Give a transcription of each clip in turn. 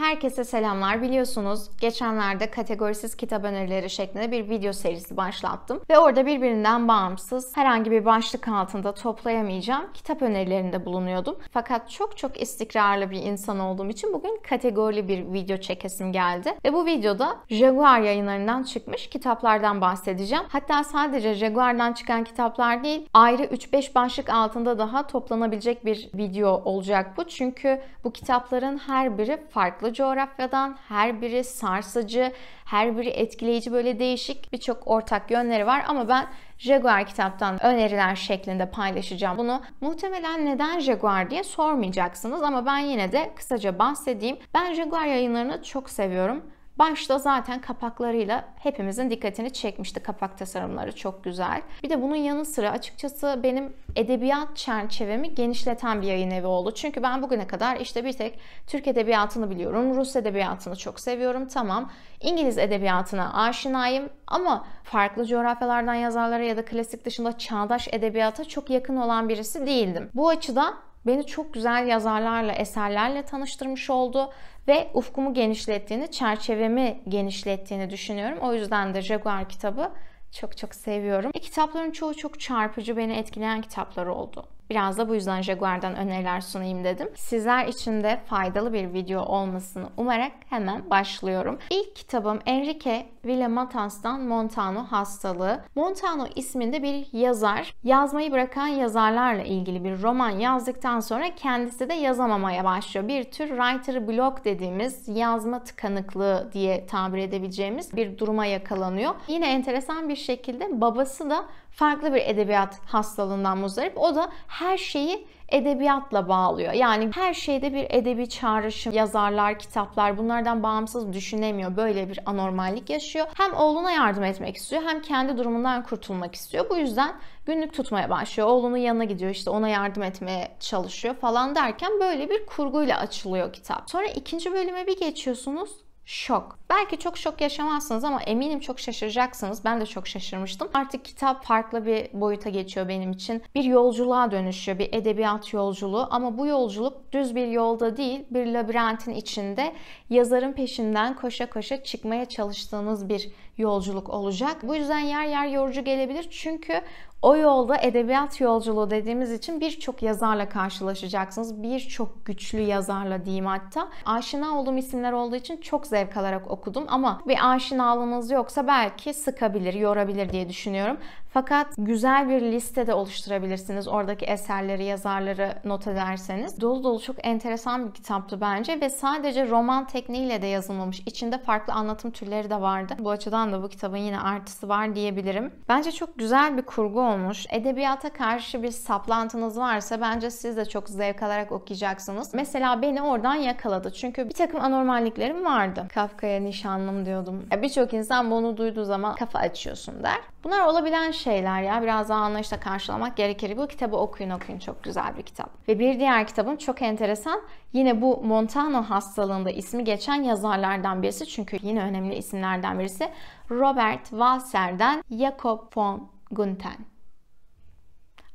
Herkese selamlar. Biliyorsunuz geçenlerde kategorisiz kitap önerileri şeklinde bir video serisi başlattım ve orada birbirinden bağımsız herhangi bir başlık altında toplayamayacağım kitap önerilerinde bulunuyordum. Fakat çok çok istikrarlı bir insan olduğum için bugün kategorili bir video çekesim geldi ve bu videoda Jaguar yayınlarından çıkmış kitaplardan bahsedeceğim. Hatta sadece Jaguar'dan çıkan kitaplar değil, ayrı 3-5 başlık altında daha toplanabilecek bir video olacak bu. Çünkü bu kitapların her biri farklı bulunduğu coğrafyadan her biri sarsıcı, her biri etkileyici böyle değişik birçok ortak yönleri var ama ben Jaguar kitaptan öneriler şeklinde paylaşacağım. Bunu muhtemelen neden Jaguar diye sormayacaksınız ama ben yine de kısaca bahsedeyim. Ben Jaguar yayınlarını çok seviyorum. Başta zaten kapaklarıyla hepimizin dikkatini çekmişti. Kapak tasarımları çok güzel. Bir de bunun yanı sıra açıkçası benim edebiyat çerçevemi genişleten bir yayın evi oldu. Çünkü ben bugüne kadar işte bir tek Türk edebiyatını biliyorum. Rus edebiyatını çok seviyorum. Tamam. İngiliz edebiyatına aşinayım ama farklı coğrafyalardan yazarlara ya da klasik dışında çağdaş edebiyata çok yakın olan birisi değildim. Bu açıdan beni çok güzel yazarlarla, eserlerle tanıştırmış oldu ve ufkumu genişlettiğini, çerçevemi genişlettiğini düşünüyorum. O yüzden de Jaguar kitabı çok çok seviyorum. E, kitapların çoğu çok çarpıcı, beni etkileyen kitaplar oldu. Biraz da bu yüzden Jaguar'dan öneriler sunayım dedim. Sizler için de faydalı bir video olmasını umarak hemen başlıyorum. İlk kitabım Enrique Villamatas'tan Montano Hastalığı. Montano isminde bir yazar. Yazmayı bırakan yazarlarla ilgili bir roman yazdıktan sonra kendisi de yazamamaya başlıyor. Bir tür writer block dediğimiz yazma tıkanıklığı diye tabir edebileceğimiz bir duruma yakalanıyor. Yine enteresan bir şekilde babası da farklı bir edebiyat hastalığından muzdarip. O da her şeyi edebiyatla bağlıyor. Yani her şeyde bir edebi çağrışım, yazarlar, kitaplar bunlardan bağımsız düşünemiyor. Böyle bir anormallik yaşıyor. Hem oğluna yardım etmek istiyor hem kendi durumundan kurtulmak istiyor. Bu yüzden günlük tutmaya başlıyor. Oğlunun yanına gidiyor işte ona yardım etmeye çalışıyor falan derken böyle bir kurguyla açılıyor kitap. Sonra ikinci bölüme bir geçiyorsunuz şok. Belki çok şok yaşamazsınız ama eminim çok şaşıracaksınız. Ben de çok şaşırmıştım. Artık kitap farklı bir boyuta geçiyor benim için. Bir yolculuğa dönüşüyor, bir edebiyat yolculuğu ama bu yolculuk düz bir yolda değil, bir labirentin içinde yazarın peşinden koşa koşa çıkmaya çalıştığınız bir yolculuk olacak. Bu yüzden yer yer yorucu gelebilir çünkü o yolda edebiyat yolculuğu dediğimiz için birçok yazarla karşılaşacaksınız. Birçok güçlü yazarla diyeyim hatta. Aşina olduğum isimler olduğu için çok zevk alarak okudum ama bir aşinalığınız yoksa belki sıkabilir, yorabilir diye düşünüyorum. Fakat güzel bir liste de oluşturabilirsiniz. Oradaki eserleri, yazarları not ederseniz. Dolu dolu çok enteresan bir kitaptı bence ve sadece roman tekniğiyle de yazılmamış. İçinde farklı anlatım türleri de vardı. Bu açıdan da bu kitabın yine artısı var diyebilirim. Bence çok güzel bir kurgu olmuş. Edebiyata karşı bir saplantınız varsa bence siz de çok zevk alarak okuyacaksınız. Mesela beni oradan yakaladı. Çünkü bir takım anormalliklerim vardı. Kafka'ya nişanlım diyordum. Birçok insan bunu duyduğu zaman kafa açıyorsun der. Bunlar olabilen şeyler ya. Biraz daha anlayışla karşılamak gerekir. Bu kitabı okuyun okuyun. Çok güzel bir kitap. Ve bir diğer kitabım çok enteresan. Yine bu Montano hastalığında ismi geçen yazarlardan birisi. Çünkü yine önemli isimlerden birisi. Robert Walser'den Jacob von Gunten.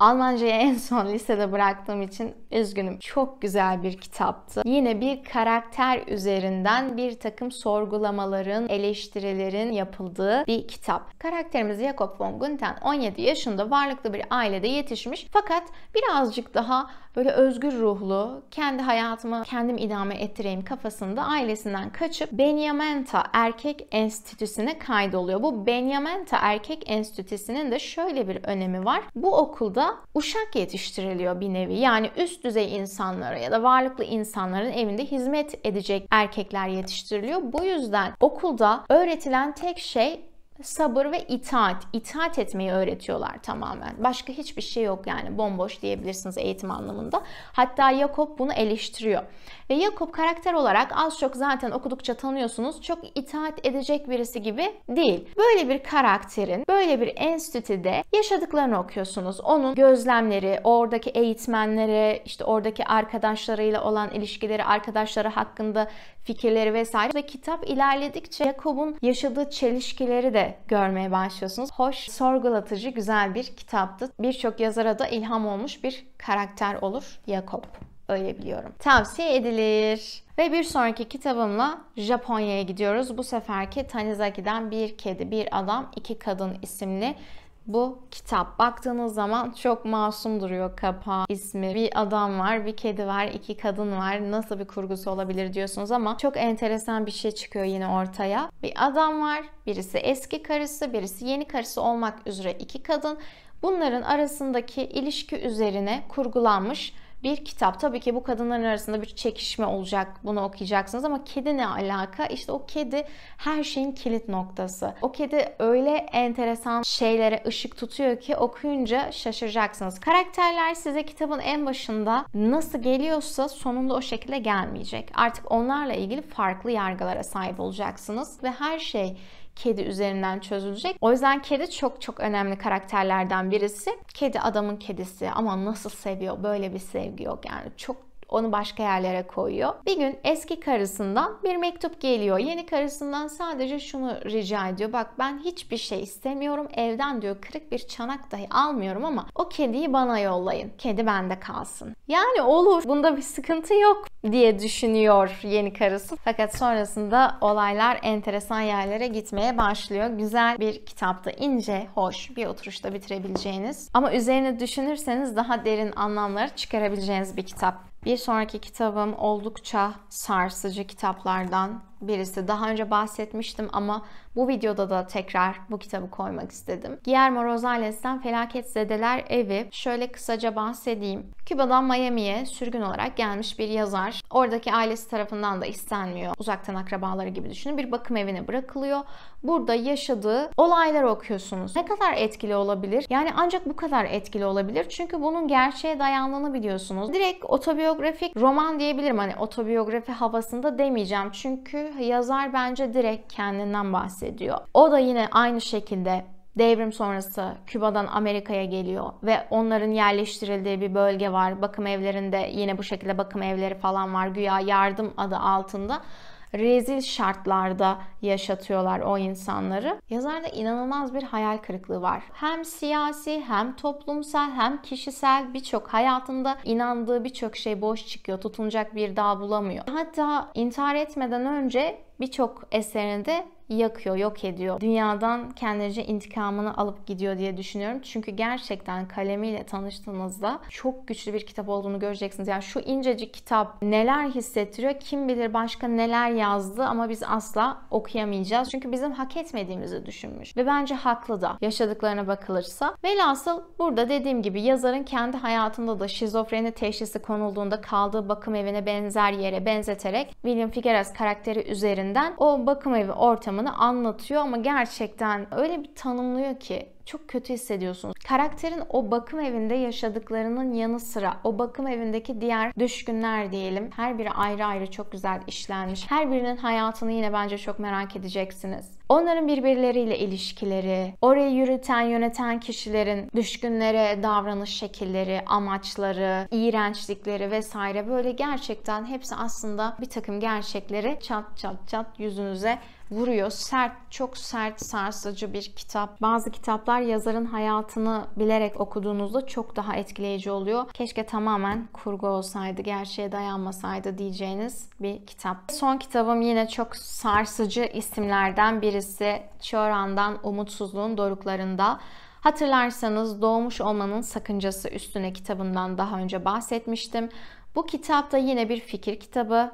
Almancayı en son lisede bıraktığım için üzgünüm. Çok güzel bir kitaptı. Yine bir karakter üzerinden bir takım sorgulamaların, eleştirilerin yapıldığı bir kitap. Karakterimiz Jakob von Gunten 17 yaşında varlıklı bir ailede yetişmiş fakat birazcık daha böyle özgür ruhlu, kendi hayatımı kendim idame ettireyim kafasında ailesinden kaçıp Benyamenta Erkek Enstitüsü'ne kaydoluyor. Bu Benyamenta Erkek Enstitüsü'nün de şöyle bir önemi var. Bu okulda uşak yetiştiriliyor bir nevi. Yani üst düzey insanlara ya da varlıklı insanların evinde hizmet edecek erkekler yetiştiriliyor. Bu yüzden okulda öğretilen tek şey sabır ve itaat. İtaat etmeyi öğretiyorlar tamamen. Başka hiçbir şey yok yani bomboş diyebilirsiniz eğitim anlamında. Hatta Yakup bunu eleştiriyor. Ve Yakup karakter olarak az çok zaten okudukça tanıyorsunuz çok itaat edecek birisi gibi değil. Böyle bir karakterin böyle bir enstitüde yaşadıklarını okuyorsunuz. Onun gözlemleri, oradaki eğitmenlere, işte oradaki arkadaşlarıyla olan ilişkileri, arkadaşları hakkında fikirleri vesaire. Ve kitap ilerledikçe Jacob'un yaşadığı çelişkileri de görmeye başlıyorsunuz. Hoş, sorgulatıcı, güzel bir kitaptı. Birçok yazara da ilham olmuş bir karakter olur Jacob. Öyle biliyorum. Tavsiye edilir. Ve bir sonraki kitabımla Japonya'ya gidiyoruz. Bu seferki Tanizaki'den Bir Kedi, Bir Adam, İki Kadın isimli bu kitap. Baktığınız zaman çok masum duruyor kapağı, ismi. Bir adam var, bir kedi var, iki kadın var. Nasıl bir kurgusu olabilir diyorsunuz ama çok enteresan bir şey çıkıyor yine ortaya. Bir adam var, birisi eski karısı, birisi yeni karısı olmak üzere iki kadın. Bunların arasındaki ilişki üzerine kurgulanmış bir kitap. Tabii ki bu kadınların arasında bir çekişme olacak. Bunu okuyacaksınız ama kedi ne alaka? İşte o kedi her şeyin kilit noktası. O kedi öyle enteresan şeylere ışık tutuyor ki okuyunca şaşıracaksınız. Karakterler size kitabın en başında nasıl geliyorsa sonunda o şekilde gelmeyecek. Artık onlarla ilgili farklı yargılara sahip olacaksınız ve her şey kedi üzerinden çözülecek. O yüzden kedi çok çok önemli karakterlerden birisi. Kedi adamın kedisi ama nasıl seviyor böyle bir sevgi yok yani çok onu başka yerlere koyuyor. Bir gün eski karısından bir mektup geliyor. Yeni karısından sadece şunu rica ediyor. Bak ben hiçbir şey istemiyorum. Evden diyor kırık bir çanak dahi almıyorum ama o kediyi bana yollayın. Kedi bende kalsın. Yani olur. Bunda bir sıkıntı yok diye düşünüyor yeni karısı. Fakat sonrasında olaylar enteresan yerlere gitmeye başlıyor. Güzel bir kitapta ince, hoş bir oturuşta bitirebileceğiniz ama üzerine düşünürseniz daha derin anlamları çıkarabileceğiniz bir kitap. Bir sonraki kitabım oldukça sarsıcı kitaplardan birisi. Daha önce bahsetmiştim ama bu videoda da tekrar bu kitabı koymak istedim. Guillermo Rosales'ten Felaket Zedeler Evi şöyle kısaca bahsedeyim. Küba'dan Miami'ye sürgün olarak gelmiş bir yazar. Oradaki ailesi tarafından da istenmiyor. Uzaktan akrabaları gibi düşünün. Bir bakım evine bırakılıyor. Burada yaşadığı olaylar okuyorsunuz. Ne kadar etkili olabilir? Yani ancak bu kadar etkili olabilir. Çünkü bunun gerçeğe dayandığını biliyorsunuz. Direkt otobiyografik roman diyebilirim. Hani otobiyografi havasında demeyeceğim. Çünkü yazar bence direkt kendinden bahsediyor bahsediyor. O da yine aynı şekilde devrim sonrası Küba'dan Amerika'ya geliyor ve onların yerleştirildiği bir bölge var. Bakım evlerinde yine bu şekilde bakım evleri falan var. Güya yardım adı altında rezil şartlarda yaşatıyorlar o insanları. Yazarda inanılmaz bir hayal kırıklığı var. Hem siyasi hem toplumsal hem kişisel birçok hayatında inandığı birçok şey boş çıkıyor. Tutunacak bir dağ bulamıyor. Hatta intihar etmeden önce birçok eserini de yakıyor, yok ediyor. Dünyadan kendince intikamını alıp gidiyor diye düşünüyorum. Çünkü gerçekten kalemiyle tanıştığınızda çok güçlü bir kitap olduğunu göreceksiniz. Yani şu incecik kitap neler hissettiriyor, kim bilir başka neler yazdı ama biz asla okuyamayacağız. Çünkü bizim hak etmediğimizi düşünmüş. Ve bence haklı da yaşadıklarına bakılırsa. Velhasıl burada dediğim gibi yazarın kendi hayatında da şizofreni teşhisi konulduğunda kaldığı bakım evine benzer yere benzeterek William Figueres karakteri üzerine üzerinden o bakım evi ortamını anlatıyor ama gerçekten öyle bir tanımlıyor ki çok kötü hissediyorsunuz. Karakterin o bakım evinde yaşadıklarının yanı sıra o bakım evindeki diğer düşkünler diyelim. Her biri ayrı ayrı çok güzel işlenmiş. Her birinin hayatını yine bence çok merak edeceksiniz. Onların birbirleriyle ilişkileri, orayı yürüten, yöneten kişilerin düşkünlere davranış şekilleri, amaçları, iğrençlikleri vesaire böyle gerçekten hepsi aslında bir takım gerçekleri çat çat çat yüzünüze vuruyor. Sert, çok sert, sarsıcı bir kitap. Bazı kitaplar yazarın hayatını bilerek okuduğunuzda çok daha etkileyici oluyor. Keşke tamamen kurgu olsaydı, gerçeğe dayanmasaydı diyeceğiniz bir kitap. Son kitabım yine çok sarsıcı isimlerden birisi. Çoran'dan Umutsuzluğun Doruklarında. Hatırlarsanız Doğmuş Olmanın Sakıncası üstüne kitabından daha önce bahsetmiştim. Bu kitap da yine bir fikir kitabı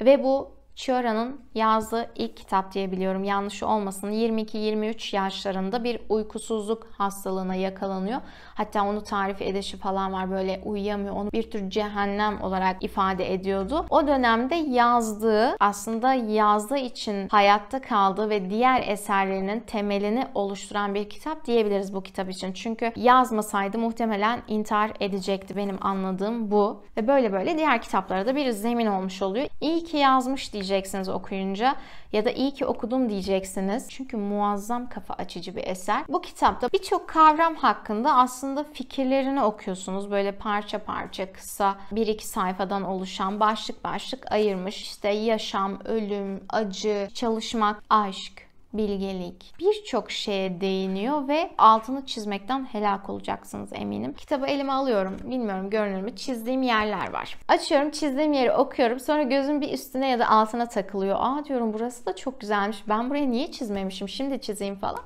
ve bu Chiora'nın yazdığı ilk kitap diyebiliyorum. Yanlış olmasın. 22-23 yaşlarında bir uykusuzluk hastalığına yakalanıyor. Hatta onu tarif edişi falan var. Böyle uyuyamıyor. Onu bir tür cehennem olarak ifade ediyordu. O dönemde yazdığı, aslında yazdığı için hayatta kaldığı ve diğer eserlerinin temelini oluşturan bir kitap diyebiliriz bu kitap için. Çünkü yazmasaydı muhtemelen intihar edecekti benim anladığım bu. Ve böyle böyle diğer kitaplara da bir zemin olmuş oluyor. İyi ki yazmış diyeceğim hissedeceksiniz okuyunca ya da iyi ki okudum diyeceksiniz. Çünkü muazzam kafa açıcı bir eser. Bu kitapta birçok kavram hakkında aslında fikirlerini okuyorsunuz. Böyle parça parça kısa bir iki sayfadan oluşan başlık başlık ayırmış. İşte yaşam, ölüm, acı, çalışmak, aşk, bilgelik birçok şeye değiniyor ve altını çizmekten helak olacaksınız eminim. Kitabı elime alıyorum. Bilmiyorum görünür mü? Çizdiğim yerler var. Açıyorum çizdiğim yeri okuyorum. Sonra gözüm bir üstüne ya da altına takılıyor. Aa diyorum burası da çok güzelmiş. Ben buraya niye çizmemişim? Şimdi çizeyim falan.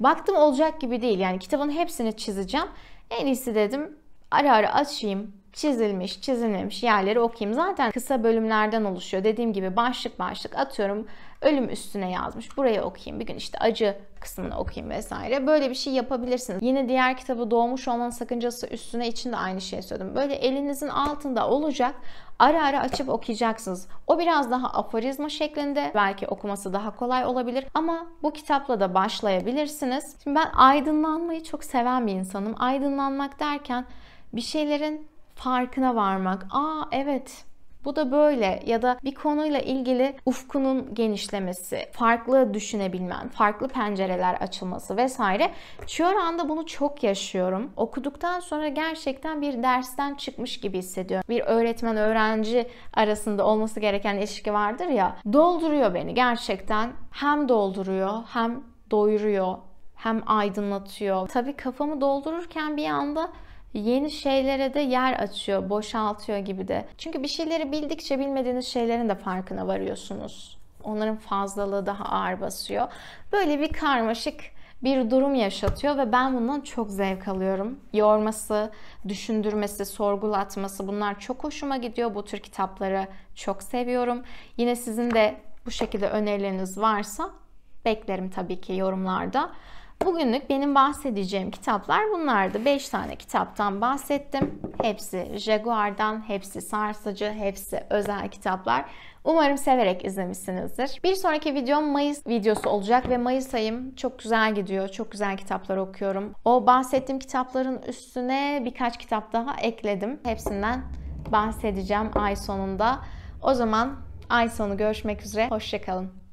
Baktım olacak gibi değil. Yani kitabın hepsini çizeceğim. En iyisi dedim ara ara açayım, çizilmiş, çizilmemiş yerleri okuyayım. Zaten kısa bölümlerden oluşuyor. Dediğim gibi başlık başlık atıyorum ölüm üstüne yazmış. Buraya okuyayım. Bir gün işte acı kısmını okuyayım vesaire. Böyle bir şey yapabilirsiniz. Yine diğer kitabı doğmuş olmanın sakıncası üstüne için de aynı şey söyledim. Böyle elinizin altında olacak. Ara ara açıp okuyacaksınız. O biraz daha aforizma şeklinde. Belki okuması daha kolay olabilir. Ama bu kitapla da başlayabilirsiniz. Şimdi ben aydınlanmayı çok seven bir insanım. Aydınlanmak derken bir şeylerin farkına varmak. Aa evet bu da böyle ya da bir konuyla ilgili ufkunun genişlemesi, farklı düşünebilmen, farklı pencereler açılması vesaire. Şu anda bunu çok yaşıyorum. Okuduktan sonra gerçekten bir dersten çıkmış gibi hissediyorum. Bir öğretmen öğrenci arasında olması gereken ilişki vardır ya. Dolduruyor beni gerçekten. Hem dolduruyor hem doyuruyor hem aydınlatıyor. Tabii kafamı doldururken bir anda yeni şeylere de yer açıyor, boşaltıyor gibi de. Çünkü bir şeyleri bildikçe bilmediğiniz şeylerin de farkına varıyorsunuz. Onların fazlalığı daha ağır basıyor. Böyle bir karmaşık bir durum yaşatıyor ve ben bundan çok zevk alıyorum. Yorması, düşündürmesi, sorgulatması bunlar çok hoşuma gidiyor. Bu tür kitapları çok seviyorum. Yine sizin de bu şekilde önerileriniz varsa beklerim tabii ki yorumlarda. Bugünlük benim bahsedeceğim kitaplar bunlardı. 5 tane kitaptan bahsettim. Hepsi Jaguar'dan, hepsi Sarsıcı, hepsi özel kitaplar. Umarım severek izlemişsinizdir. Bir sonraki videom Mayıs videosu olacak ve Mayıs ayım çok güzel gidiyor. Çok güzel kitaplar okuyorum. O bahsettiğim kitapların üstüne birkaç kitap daha ekledim. Hepsinden bahsedeceğim ay sonunda. O zaman ay sonu görüşmek üzere. Hoşçakalın.